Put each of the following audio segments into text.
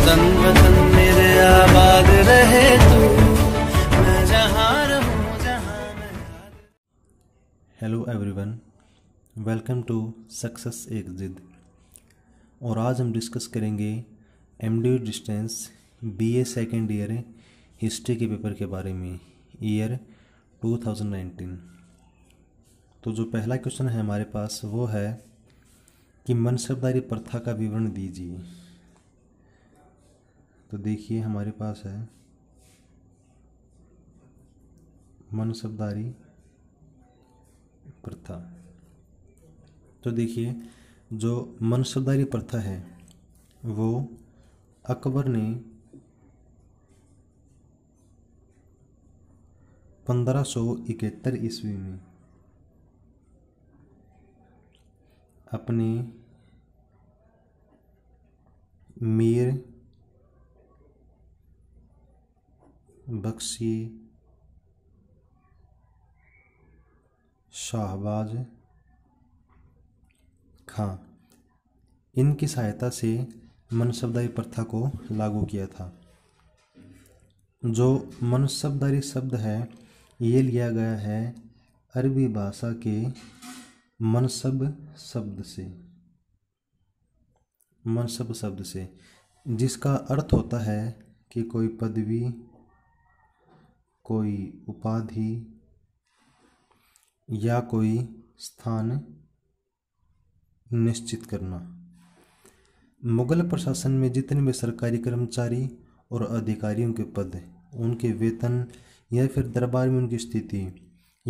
वतन वतन मेरे आबाद रहे तू मैं जहां रहूं जहां मैं hello everyone welcome to success एक जिद और आज हम डिस्कस करेंगे M D distance B A second year history के पेपर के बारे में ईयर 2019 तो जो पहला क्वेश्चन है हमारे पास वो है कि मनसबदारी प्रथा का विवरण दीजिए तो देखिए हमारे पास है मनसबदारी प्रथा तो देखिए जो मनसबदारी प्रथा है वो अकबर ने पंद्रह सौ इकहत्तर ईस्वी में अपने मीर बख्शिए शाहबाज खां इनकी सहायता से मनसबदारी प्रथा को लागू किया था जो मनसबदारी शब्द है ये लिया गया है अरबी भाषा के मनसब शब्द से मनसब शब्द से जिसका अर्थ होता है कि कोई पदवी कोई उपाधि या कोई स्थान निश्चित करना मुगल प्रशासन में जितने भी सरकारी कर्मचारी और अधिकारियों के पद उनके वेतन या फिर दरबार में उनकी स्थिति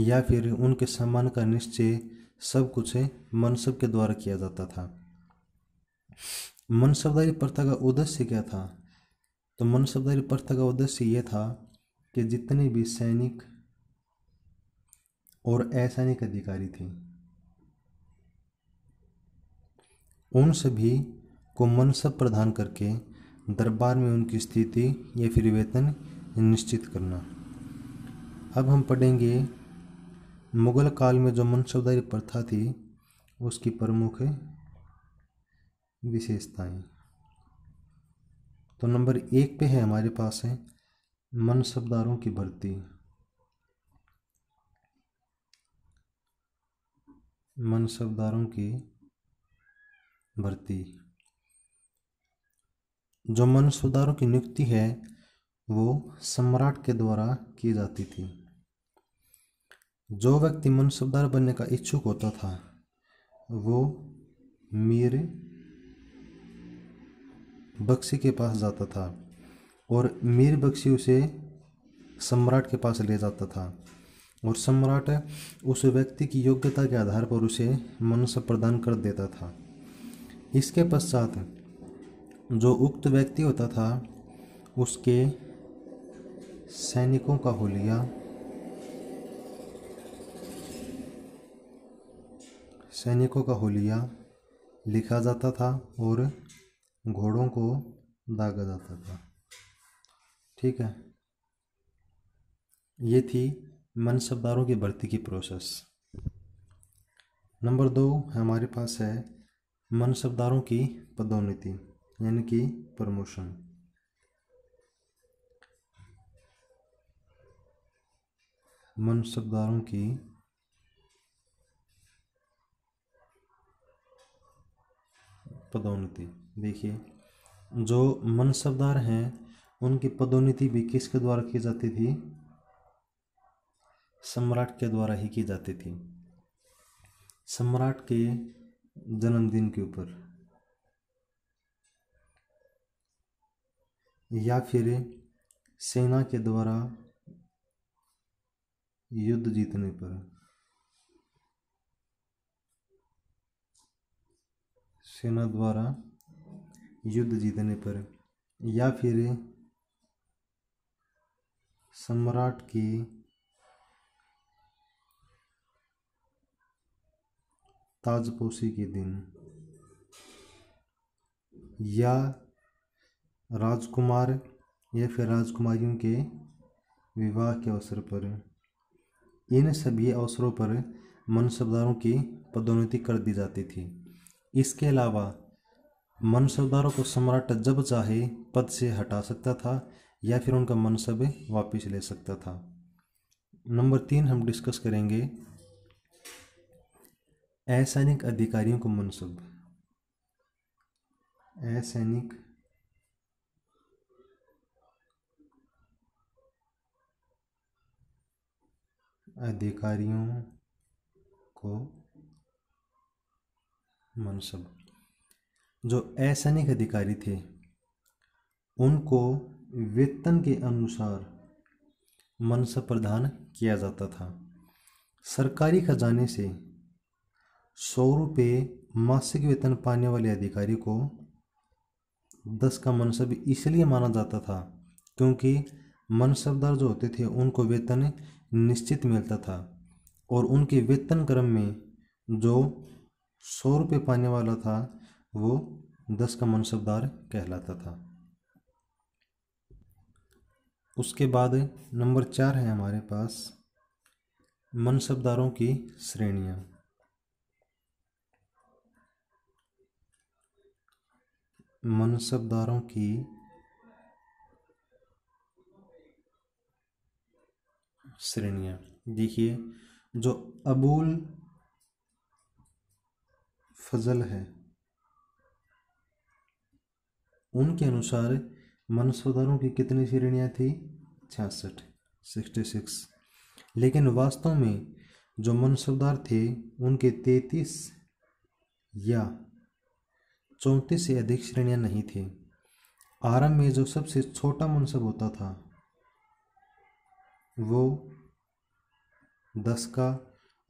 या फिर उनके सम्मान का निश्चय सब कुछ मनसब के द्वारा किया जाता था मनसबदारी प्रथा का उद्देश्य क्या था तो मनसबदारी प्रथा का उद्देश्य यह था के जितने भी सैनिक और असैनिक अधिकारी थे उन सभी को मनसब प्रदान करके दरबार में उनकी स्थिति या फिर वेतन निश्चित करना अब हम पढ़ेंगे मुग़ल काल में जो मनसबदारी प्रथा थी उसकी प्रमुख विशेषताएं तो नंबर एक पे है हमारे पास है मनसबदारों की भर्ती मनसबदारों की भर्ती जो मनसबदारों की नियुक्ति है वो सम्राट के द्वारा की जाती थी जो व्यक्ति मनसबदार बनने का इच्छुक होता था वो मीर बक्सी के पास जाता था और मीर बख्शी उसे सम्राट के पास ले जाता था और सम्राट उस व्यक्ति की योग्यता के आधार पर उसे मनुष्य प्रदान कर देता था इसके पश्चात जो उक्त व्यक्ति होता था उसके सैनिकों का होलिया सैनिकों का होलिया लिखा जाता था और घोड़ों को दागा जाता था ठीक है ये थी मनसबदारों की भर्ती की प्रोसेस नंबर दो हमारे पास है मनसबदारों की पदोन्नति यानी कि प्रमोशन मनसबदारों की पदोन्नति देखिए जो मनसबदार हैं उनकी पदोन्नति भी किसके द्वारा की जाती थी सम्राट के द्वारा ही की जाती थी सम्राट के जन्मदिन के ऊपर या फिर सेना के द्वारा युद्ध जीतने पर सेना द्वारा युद्ध जीतने पर या फिर सम्राट की ताजपोशी के दिन या राजकुमार या फिर राजकुमारियों के विवाह के अवसर पर इन सभी अवसरों पर मनसबदारों की पदोन्नति कर दी जाती थी इसके अलावा मनसबदारों को सम्राट जब चाहे पद से हटा सकता था या फिर उनका मनसब वापस ले सकता था नंबर तीन हम डिस्कस करेंगे असैनिक अधिकारियों को मनसब असैनिक अधिकारियों को मनसब जो असैनिक अधिकारी थे उनको वेतन के अनुसार मनसा प्रदान किया जाता था सरकारी खजाने से सौ रुपये मासिक वेतन पाने वाले अधिकारी को दस का मनसब इसलिए माना जाता था क्योंकि मनसबदार जो होते थे उनको वेतन निश्चित मिलता था और उनके वेतन क्रम में जो सौ रुपये पाने वाला था वो दस का मनसबदार कहलाता था उसके बाद नंबर चार है हमारे पास मनसबदारों की श्रेणियां मनसबदारों की श्रेणियां देखिए जो अबुल फजल है उनके अनुसार मनुष्योदारों की कितनी श्रेणियाँ थी छियासठ सिक्सटी सिक्स लेकिन वास्तव में जो मनुष्योदार थे उनके तैतीस या चौंतीस से अधिक श्रेणियाँ नहीं थी आरंभ में जो सबसे छोटा मनसब होता था वो दस का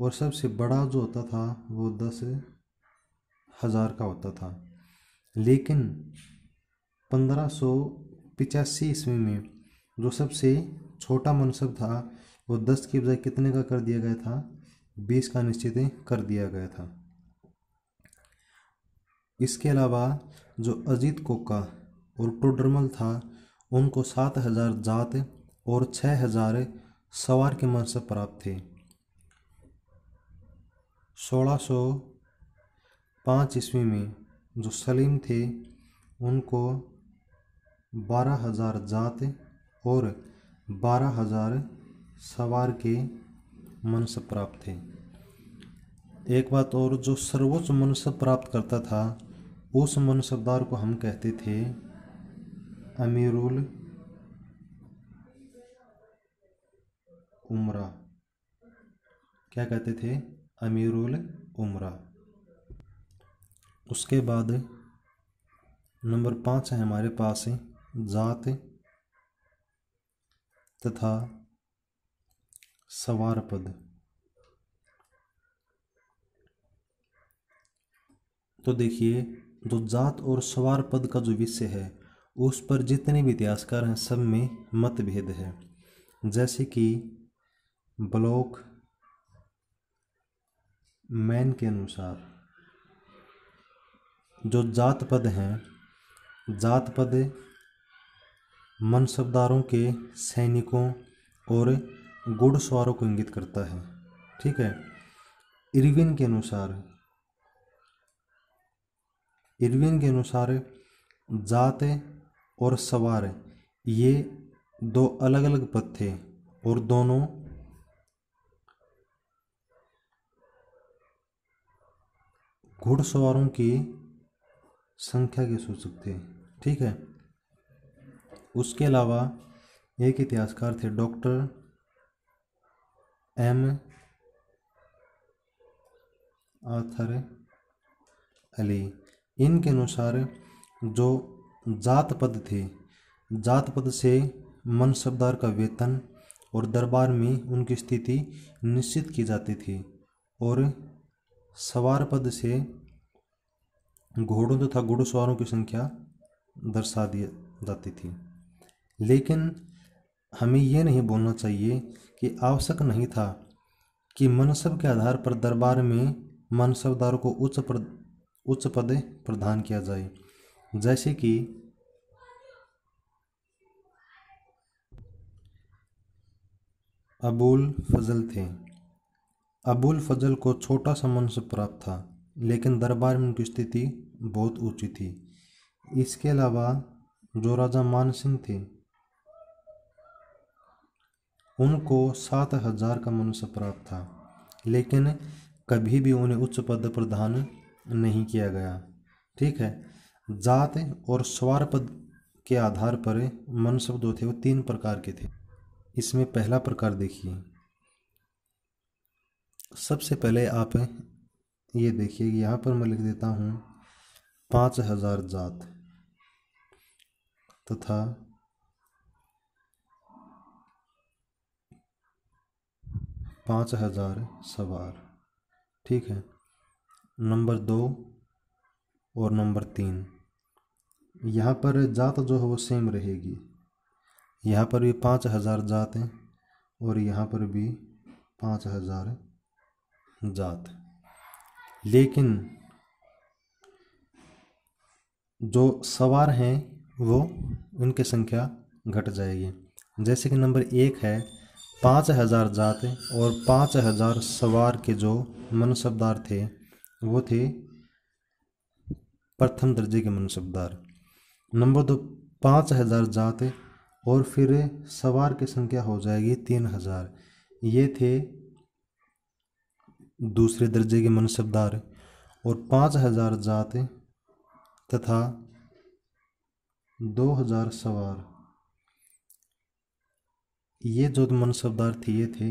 और सबसे बड़ा जो होता था वो दस हज़ार का होता था लेकिन पंद्रह सौ पिचासी ईस्वी में जो सबसे छोटा मनसब था वो दस की बजाय कितने का कर दिया गया था बीस का निश्चित कर दिया गया था इसके अलावा जो अजीत कोका और टोडरमल था उनको सात हजार जात और छः हजार सवार के मनसब प्राप्त थे सोलह सौ पाँच ईस्वी में जो सलीम थे उनको बारह हज़ार जात और बारह हज़ार सवार के मनसब प्राप्त थे एक बात और जो सर्वोच्च मनसब प्राप्त करता था उस मनसबदार को हम कहते थे अमीरुल उमरा क्या कहते थे अमीरुल उमरा उसके बाद नंबर पाँच है हमारे पास जात तथा सवार पद तो देखिए जो जात और सवार पद का जो विषय है उस पर जितने भी इतिहासकार हैं सब में मतभेद है जैसे कि ब्लॉक मैन के अनुसार जो जात पद हैं जात पद मनसबदारों के सैनिकों और घुड़सवारों को इंगित करता है ठीक है इरविन के अनुसार इरविन के अनुसार जात और सवार ये दो अलग अलग पद थे और दोनों घुड़सवारों की संख्या के सूचक थे ठीक है उसके अलावा एक इतिहासकार थे डॉक्टर एम आथर अली इनके अनुसार जो जात पद थे जात पद से मनसबदार का वेतन और दरबार में उनकी स्थिति निश्चित की जाती थी और सवार पद से घोड़ों तथा तो घोड़सवारों की संख्या दर्शा दी जाती थी लेकिन हमें यह नहीं बोलना चाहिए कि आवश्यक नहीं था कि मनसब के आधार पर दरबार में मनसबदार को उच्च पर उच्च पद प्रदान किया जाए जैसे कि अबुल फजल थे अबुल फजल को छोटा सा मनसब प्राप्त था लेकिन दरबार में उनकी स्थिति बहुत ऊंची थी इसके अलावा जो राजा मान सिंह थे उनको सात हजार का मनुष्य प्राप्त था लेकिन कभी भी उन्हें उच्च पद प्रदान नहीं किया गया ठीक है जात और स्वार पद के आधार पर मनुष्य जो थे वो तीन प्रकार के थे इसमें पहला प्रकार देखिए सबसे पहले आप ये देखिए यहाँ पर मैं लिख देता हूँ पाँच हजार जात तथा पाँच हजार सवार ठीक है नंबर दो और नंबर तीन यहाँ पर जात जो है वो सेम रहेगी यहाँ पर भी पाँच हज़ार जात हैं और यहाँ पर भी पाँच हज़ार जात लेकिन जो सवार हैं वो उनकी संख्या घट जाएगी जैसे कि नंबर एक है पाँच हज़ार जात और पाँच हज़ार सवार के जो मनसबदार थे वो थे प्रथम दर्जे के मनसबदार नंबर दो पाँच हज़ार जात और फिर सवार की संख्या हो जाएगी तीन हज़ार ये थे दूसरे दर्जे के मनसबदार और पाँच हज़ार जात तथा दो हज़ार सवार ये जो मनसबदार थे ये थे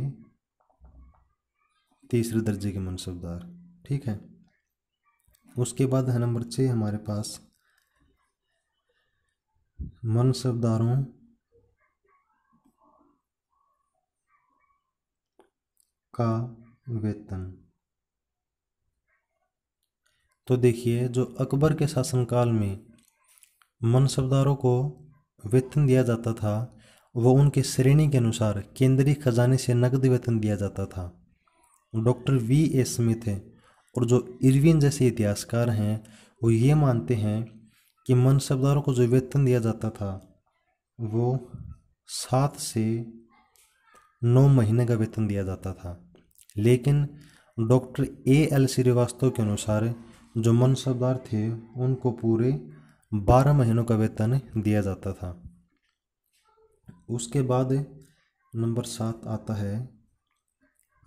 तीसरे दर्जे के मनसबदार ठीक है उसके बाद है नंबर छः हमारे पास मनसबदारों का वेतन तो देखिए जो अकबर के शासनकाल में मनसबदारों को वेतन दिया जाता था वो उनके श्रेणी के अनुसार केंद्रीय खजाने से नकद वेतन दिया जाता था डॉक्टर वी ए स्मिथ और जो इरविन जैसे इतिहासकार हैं वो ये मानते हैं कि मनसबदारों को जो वेतन दिया जाता था वो सात से नौ महीने का वेतन दिया जाता था लेकिन डॉक्टर ए एल श्रीवास्तव के अनुसार जो मनसबदार थे उनको पूरे बारह महीनों का वेतन दिया जाता था उसके बाद नंबर सात आता है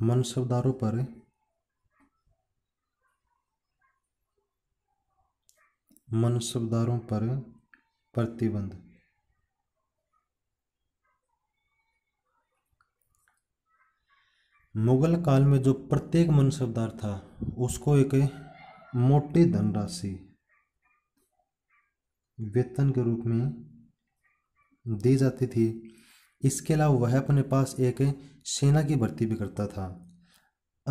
मनसबदारों पर मनसबदारों पर प्रतिबंध मुगल काल में जो प्रत्येक मनसबदार था उसको एक मोटी धनराशि वेतन के रूप में दी जाती थी इसके अलावा वह अपने पास एक सेना की भर्ती भी करता था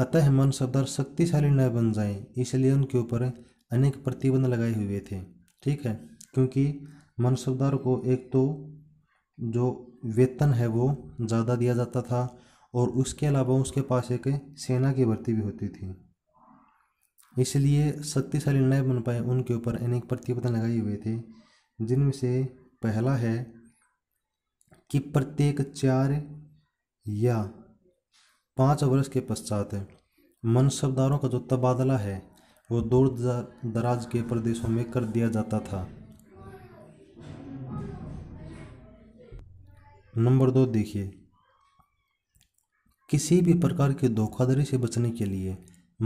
अतः मन सरदार शक्तिशाली न बन जाए इसलिए उनके ऊपर अनेक प्रतिबंध लगाए हुए थे ठीक है क्योंकि मनसबदार को एक तो जो वेतन है वो ज़्यादा दिया जाता था और उसके अलावा उसके पास एक सेना की भर्ती भी होती थी इसलिए शक्तिशाली न बन पाए उनके ऊपर अनेक प्रतिबंध लगाए हुए थे जिनमें से पहला है कि प्रत्येक चार या पाँच वर्ष के पश्चात मनसबदारों का जो तबादला है वो दूर दराज के प्रदेशों में कर दिया जाता था नंबर दो देखिए किसी भी प्रकार की धोखाधड़ी से बचने के लिए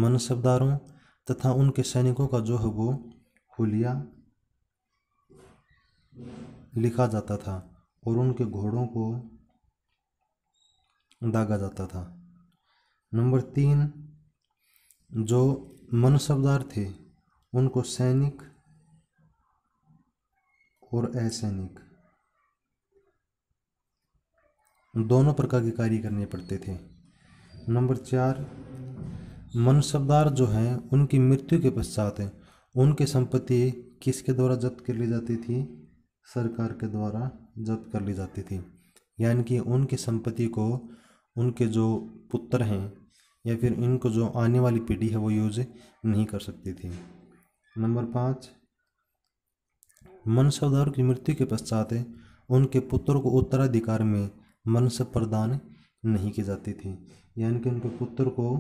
मनसबदारों तथा उनके सैनिकों का जो है वो हुलिया लिखा जाता था और उनके घोड़ों को दागा जाता था नंबर तीन जो मनसबदार थे उनको सैनिक और असैनिक दोनों प्रकार के कार्य करने पड़ते थे नंबर चार मनसबदार जो हैं उनकी मृत्यु के पश्चात उनकी संपत्ति किसके द्वारा जब्त कर ली जाती थी सरकार के द्वारा जब्त कर ली जाती थी यानी कि उनकी संपत्ति को उनके जो पुत्र हैं या फिर इनको जो आने वाली पीढ़ी है वो यूज नहीं कर सकती थी नंबर पाँच मनसवदार की मृत्यु के पश्चात उनके पुत्रों को उत्तराधिकार में मनस प्रदान नहीं की जाती थी यानी कि उनके पुत्र को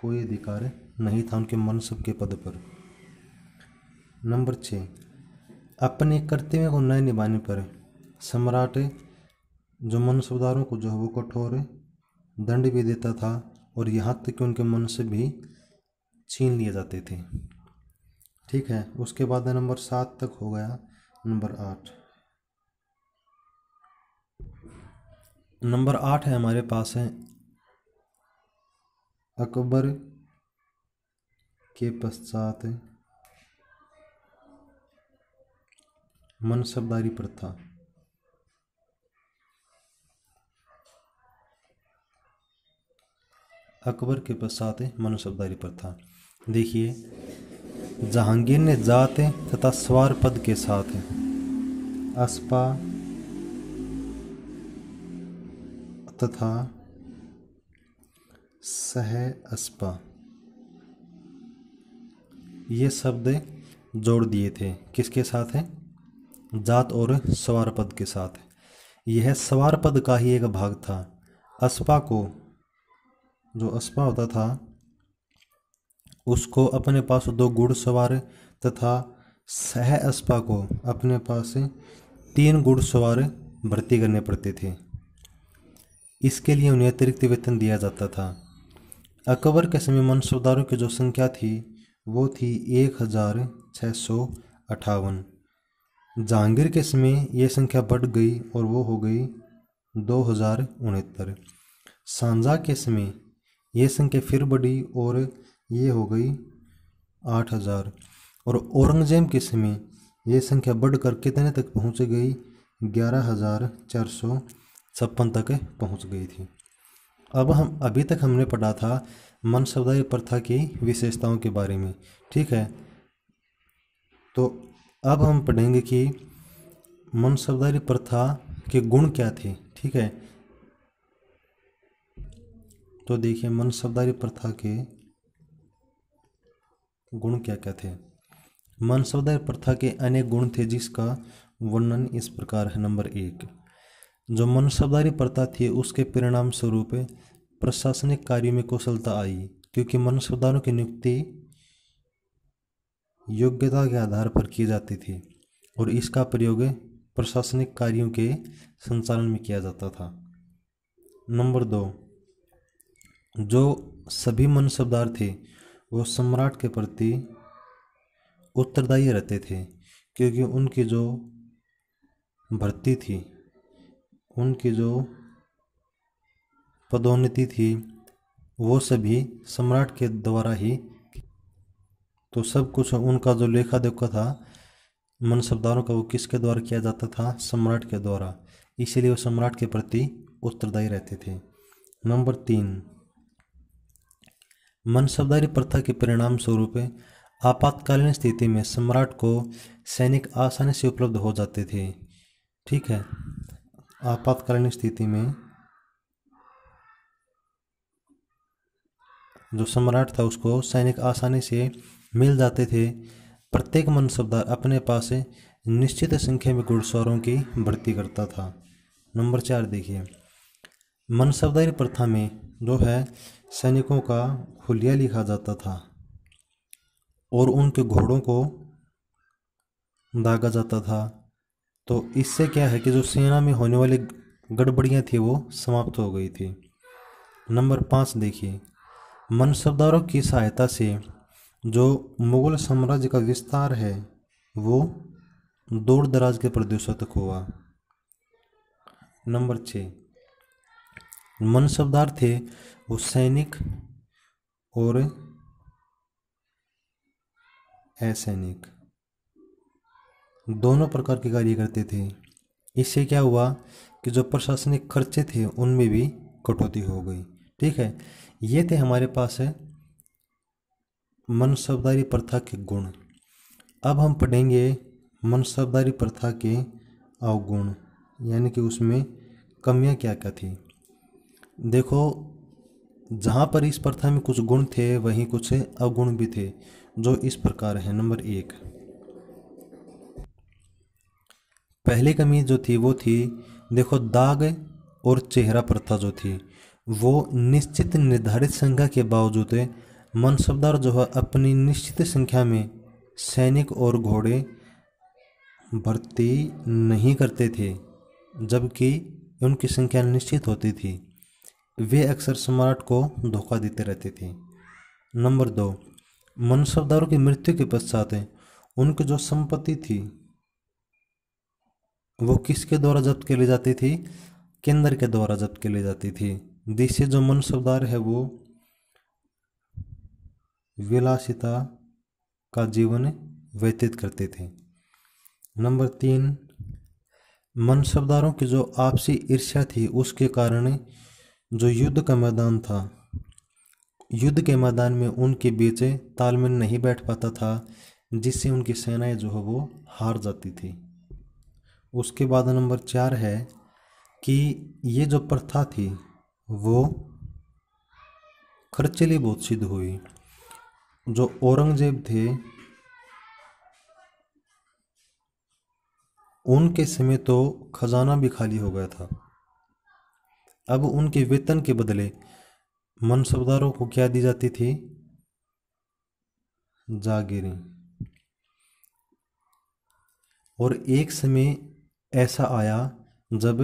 कोई अधिकार नहीं था उनके मनसब के पद पर नंबर छः अपने कर्तव्य को न निभाने पर सम्राट जो मनसबदारों को जो है वो कठोर दंड भी देता था और यहाँ तक कि उनके मनुष्य भी छीन लिए जाते थे ठीक है उसके बाद नंबर सात तक हो गया नंबर आठ नंबर आठ है हमारे पास है अकबर के पश्चात मनसबदारी प्रथा अकबर के पश्चात मनसबदारी प्रथा देखिए जहांगीर ने जाते तथा स्वार पद के साथ अस्पा तथा सह अस्पा ये शब्द जोड़ दिए थे किसके साथ हैं जात और सवार पद के साथ यह सवार पद का ही एक भाग था अस्पा को जो अस्पा होता था उसको अपने पास दो गुड़ सवार तथा सह अस्पा को अपने पास तीन गुड़ सवार भर्ती करने पड़ते थे इसके लिए उन्हें अतिरिक्त वेतन दिया जाता था अकबर के समय मनसूबदारों की जो संख्या थी वो थी एक हज़ार छः सौ अट्ठावन जहांगीर के समय ये संख्या बढ़ गई और वो हो गई दो हज़ार उनहत्तर सांझा के समय ये संख्या फिर बढ़ी और ये हो गई आठ हज़ार और औरंगजेब के समय ये संख्या बढ़कर कितने तक पहुंच गई ग्यारह हज़ार चार सौ छप्पन तक पहुंच गई थी अब हम अभी तक हमने पढ़ा था मनसबदारी प्रथा की विशेषताओं के बारे में ठीक है तो अब हम पढ़ेंगे कि मनसबदारी प्रथा के गुण क्या थे ठीक है तो देखिए मनसबदारी प्रथा के गुण क्या क्या थे मनसबदारी प्रथा के अनेक गुण थे जिसका वर्णन इस प्रकार है नंबर एक जो मनसबदारी प्रथा थी उसके परिणाम स्वरूप प्रशासनिक कार्यों में कुशलता आई क्योंकि मनसबदारों की नियुक्ति योग्यता के आधार पर की जाती थी और इसका प्रयोग प्रशासनिक कार्यों के संचालन में किया जाता था नंबर दो जो सभी मनसबदार थे वो सम्राट के प्रति उत्तरदायी रहते थे क्योंकि उनकी जो भर्ती थी उनकी जो पदोन्नति थी वो सभी सम्राट के द्वारा ही तो सब कुछ उनका जो लेखा देखा था मनसबदारों का वो किसके द्वारा किया जाता था सम्राट के द्वारा इसीलिए वो सम्राट के प्रति उत्तरदायी रहते थे नंबर तीन मनसबदारी प्रथा के परिणाम स्वरूप आपातकालीन स्थिति में सम्राट को सैनिक आसानी से उपलब्ध हो जाते थे ठीक है आपातकालीन स्थिति में जो सम्राट था उसको सैनिक आसानी से मिल जाते थे प्रत्येक मनसबदार अपने पास निश्चित संख्या में घुड़सवारों की भर्ती करता था नंबर चार देखिए मनसबदारी प्रथा में जो है सैनिकों का खुलिया लिखा जाता था और उनके घोड़ों को दागा जाता था तो इससे क्या है कि जो सेना में होने वाली गड़बड़ियाँ थी वो समाप्त हो गई थी नंबर पाँच देखिए मनसबदारों की सहायता से जो मुग़ल साम्राज्य का विस्तार है वो दूर दराज के प्रदेशों तक हुआ नंबर छ मनसबदार थे वो सैनिक और असैनिक दोनों प्रकार के कार्य करते थे इससे क्या हुआ कि जो प्रशासनिक खर्चे थे उनमें भी कटौती हो गई ठीक है ये थे हमारे पास है मनसबदारी प्रथा के गुण अब हम पढ़ेंगे मनसबदारी प्रथा के अवगुण यानी कि उसमें कमियां क्या क्या थी देखो जहाँ पर इस प्रथा में कुछ गुण थे वहीं कुछ अवगुण भी थे जो इस प्रकार है नंबर एक पहली कमी जो थी वो थी देखो दाग और चेहरा प्रथा जो थी वो निश्चित निर्धारित संख्या के बावजूद मनसबदार जो है अपनी निश्चित संख्या में सैनिक और घोड़े भर्ती नहीं करते थे जबकि उनकी संख्या निश्चित होती थी वे अक्सर सम्राट को धोखा देते रहते थे नंबर दो मनसबदारों की मृत्यु के पश्चात उनकी जो संपत्ति थी वो किसके द्वारा जब्त के लिए जाती थी केंद्र के द्वारा जब्त की ली जाती थी देशी जो मनसबदार है वो विलासिता का जीवन व्यतीत करते थे नंबर तीन मनसबदारों की जो आपसी ईर्ष्या थी उसके कारण जो युद्ध का मैदान था युद्ध के मैदान में उनके बीच तालमेल नहीं बैठ पाता था जिससे उनकी सेनाएं जो है वो हार जाती थी उसके बाद नंबर चार है कि ये जो प्रथा थी वो खर्चली बहुत सिद्ध हुई जो औरंगजेब थे उनके समय तो खजाना भी खाली हो गया था अब उनके वेतन के बदले मनसबदारों को क्या दी जाती थी जागीरें और एक समय ऐसा आया जब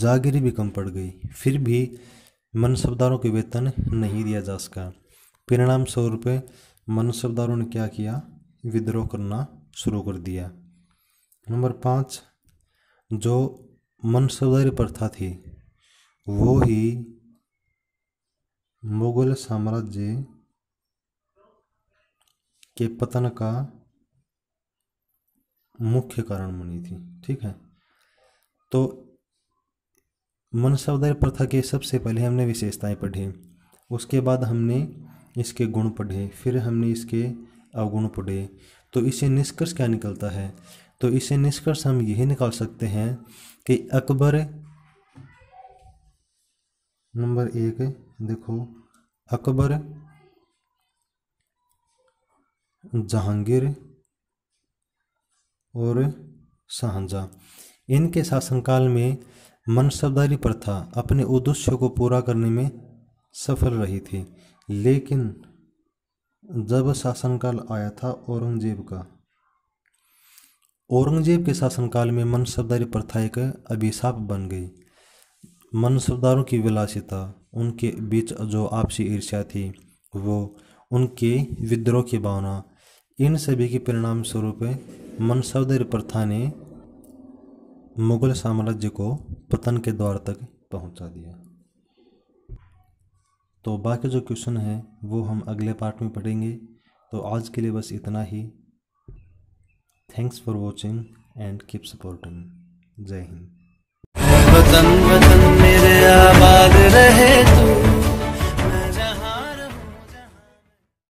जागीरी भी कम पड़ गई फिर भी मनसबदारों के वेतन नहीं दिया जा सका परिणाम स्वरूप सरदारों ने क्या किया विद्रोह करना शुरू कर दिया नंबर पाँच जो मनसबदारी प्रथा थी वो ही मुगल साम्राज्य के पतन का मुख्य कारण बनी थी ठीक है तो मन मनसबदारी प्रथा के सबसे पहले हमने विशेषताएं पढ़ी उसके बाद हमने इसके गुण पढ़े फिर हमने इसके अवगुण पढ़े तो इसे निष्कर्ष क्या निकलता है तो इसे निष्कर्ष हम यही निकाल सकते हैं कि अकबर नंबर एक देखो अकबर जहांगीर और शाहजहाँ इनके शासनकाल में मनसबदारी प्रथा अपने उद्देश्य को पूरा करने में सफल रही थी लेकिन जब शासनकाल आया था औरंगजेब का औरंगजेब के शासनकाल में मनसबदारी प्रथा एक अभिशाप बन गई मनसबदारों की विलासिता उनके बीच जो आपसी ईर्ष्या थी वो उनके विद्रोह की भावना इन सभी के परिणाम स्वरूप मनसबदारी प्रथा ने मुगल साम्राज्य को पतन के द्वार तक पहुंचा दिया तो बाकी जो क्वेश्चन है वो हम अगले पार्ट में पढ़ेंगे तो आज के लिए बस इतना ही thanks for watching and keep supporting जय हिंद वतन वतन मेरे आबाद रहे तू